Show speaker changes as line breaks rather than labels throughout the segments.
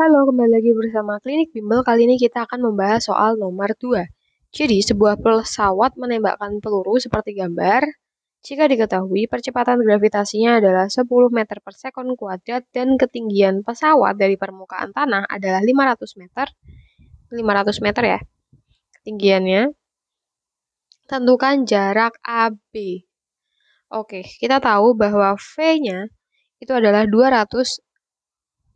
Halo, kembali lagi bersama Klinik Bimbel. Kali ini kita akan membahas soal nomor 2. Jadi, sebuah pesawat menembakkan peluru seperti gambar. Jika diketahui, percepatan gravitasinya adalah 10 meter per sekon kuadrat dan ketinggian pesawat dari permukaan tanah adalah 500 meter. 500 meter ya, ketinggiannya. Tentukan jarak AB. Oke, kita tahu bahwa V-nya itu adalah 200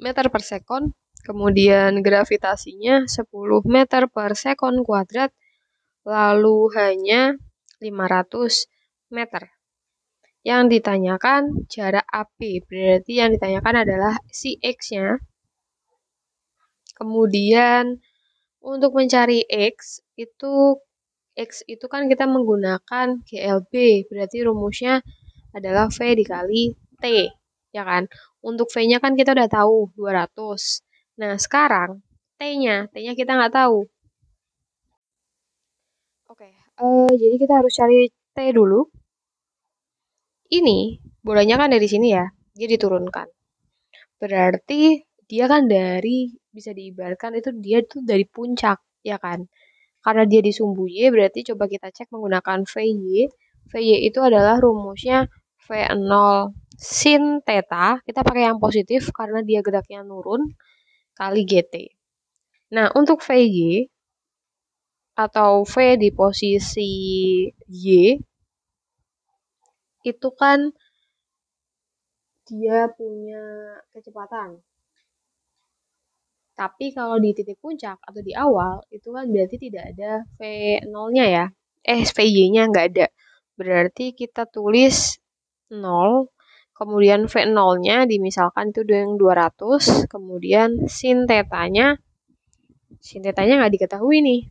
meter per sekon kemudian gravitasinya 10 meter per second kuadrat, lalu hanya 500 meter. Yang ditanyakan jarak AP, berarti yang ditanyakan adalah si X-nya. Kemudian untuk mencari X, itu X itu kan kita menggunakan GLB, berarti rumusnya adalah V dikali T, ya kan? Untuk V-nya kan kita udah tahu 200. Nah, sekarang T-nya, T-nya kita nggak tahu. Oke, okay. uh, eh, jadi kita harus cari T dulu. Ini bolanya kan dari sini ya, dia diturunkan. Berarti dia kan dari bisa diibarkan itu dia tuh dari puncak, ya kan? Karena dia di sumbu Y, berarti coba kita cek menggunakan VY. VY itu adalah rumusnya V0 sin theta. Kita pakai yang positif karena dia geraknya nurun kali GT. Nah, untuk VG atau V di posisi Y itu kan dia punya kecepatan. Tapi kalau di titik puncak atau di awal itu kan berarti tidak ada V0-nya ya. Eh, VY-nya nggak ada. Berarti kita tulis 0 kemudian V0-nya dimisalkan itu yang 200, kemudian sin tetanya, sin tetanya nggak diketahui nih.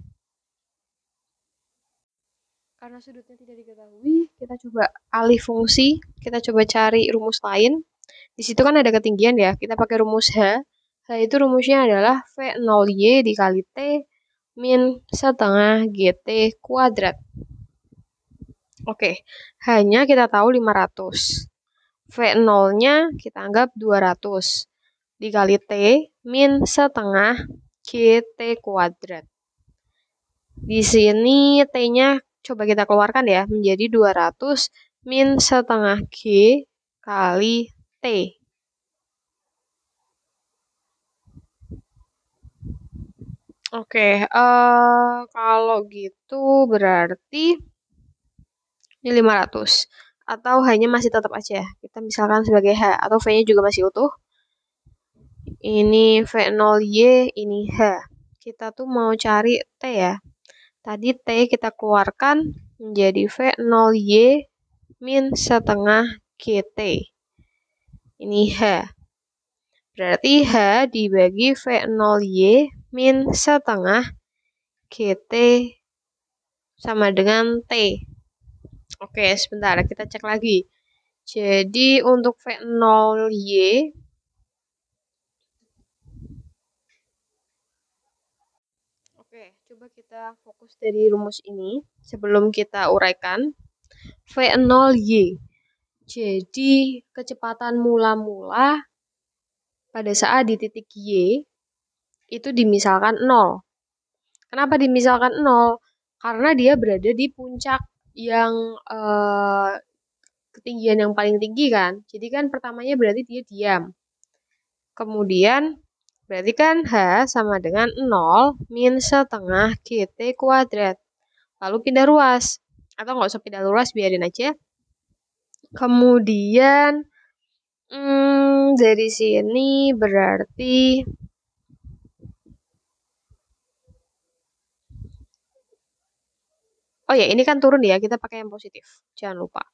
Karena sudutnya tidak diketahui, kita coba alih fungsi, kita coba cari rumus lain. Di situ kan ada ketinggian ya, kita pakai rumus H. H itu rumusnya adalah V0Y dikali T min setengah GT kuadrat. Oke, hanya kita tahu 500. V0-nya kita anggap 200 dikali T min setengah GT kuadrat. Di sini T-nya coba kita keluarkan ya, menjadi 200 min setengah G kali T. Oke, uh, kalau gitu berarti ini 500 atau hanya masih tetap aja. Kita misalkan sebagai H atau V-nya juga masih utuh. Ini V0Y, ini H. Kita tuh mau cari T ya. Tadi T kita keluarkan menjadi V0Y min setengah GT. Ini H. Berarti H dibagi V0Y min setengah GT sama dengan T. Oke, sebentar kita cek lagi. Jadi untuk V0Y Oke, coba kita fokus dari rumus ini sebelum kita uraikan. V0Y. Jadi kecepatan mula-mula pada saat di titik Y itu dimisalkan 0. Kenapa dimisalkan 0? Karena dia berada di puncak yang uh, ketinggian yang paling tinggi kan. Jadi kan pertamanya berarti dia diam. Kemudian berarti kan H sama dengan 0 min setengah GT kuadrat. Lalu pindah ruas. Atau nggak usah pindah ruas, biarin aja. Kemudian hmm, dari sini berarti Oh ya, ini kan turun ya, kita pakai yang positif. Jangan lupa.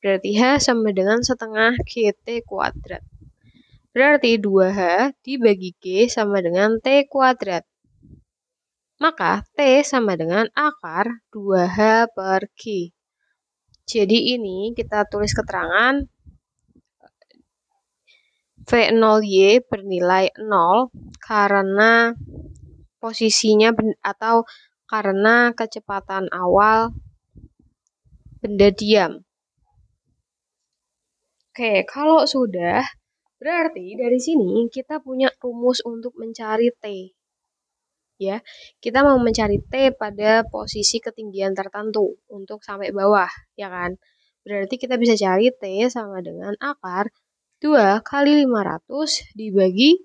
Berarti H sama dengan setengah GT kuadrat. Berarti 2H dibagi G sama dengan T kuadrat. Maka T sama dengan akar 2H per G. Jadi ini kita tulis keterangan V0Y bernilai 0 karena posisinya atau karena kecepatan awal benda diam. Oke, kalau sudah, berarti dari sini kita punya rumus untuk mencari T. Ya, kita mau mencari T pada posisi ketinggian tertentu untuk sampai bawah, ya kan? Berarti kita bisa cari T sama dengan akar 2 kali 500 dibagi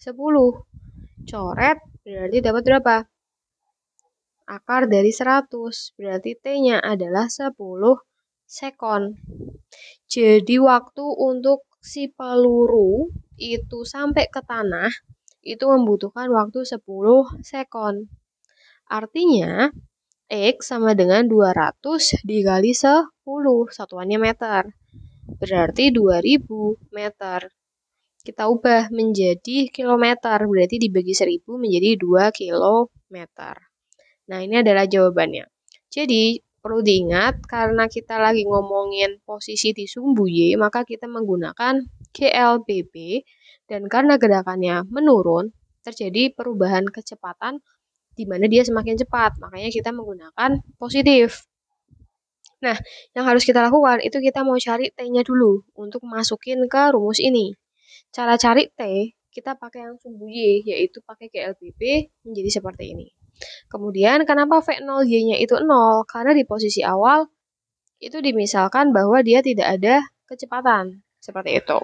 10. Coret berarti dapat berapa? akar dari 100. Berarti T-nya adalah 10 sekon. Jadi waktu untuk si peluru itu sampai ke tanah itu membutuhkan waktu 10 sekon. Artinya X sama dengan 200 dikali 10 satuannya meter. Berarti 2000 meter kita ubah menjadi kilometer, berarti dibagi 1000 menjadi 2 kilometer. Nah, ini adalah jawabannya. Jadi, perlu diingat karena kita lagi ngomongin posisi di sumbu Y, maka kita menggunakan GLBB dan karena gerakannya menurun, terjadi perubahan kecepatan di mana dia semakin cepat. Makanya kita menggunakan positif. Nah, yang harus kita lakukan itu kita mau cari T-nya dulu untuk masukin ke rumus ini. Cara cari T, kita pakai yang sumbu Y, yaitu pakai GLBB menjadi seperti ini. Kemudian kenapa V0Y-nya itu 0? Karena di posisi awal itu dimisalkan bahwa dia tidak ada kecepatan. Seperti itu.